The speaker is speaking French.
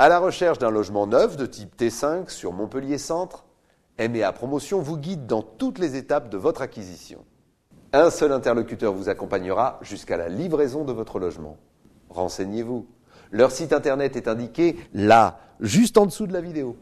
À la recherche d'un logement neuf de type T5 sur Montpellier Centre, MEA Promotion vous guide dans toutes les étapes de votre acquisition. Un seul interlocuteur vous accompagnera jusqu'à la livraison de votre logement. Renseignez-vous. Leur site internet est indiqué là, juste en dessous de la vidéo.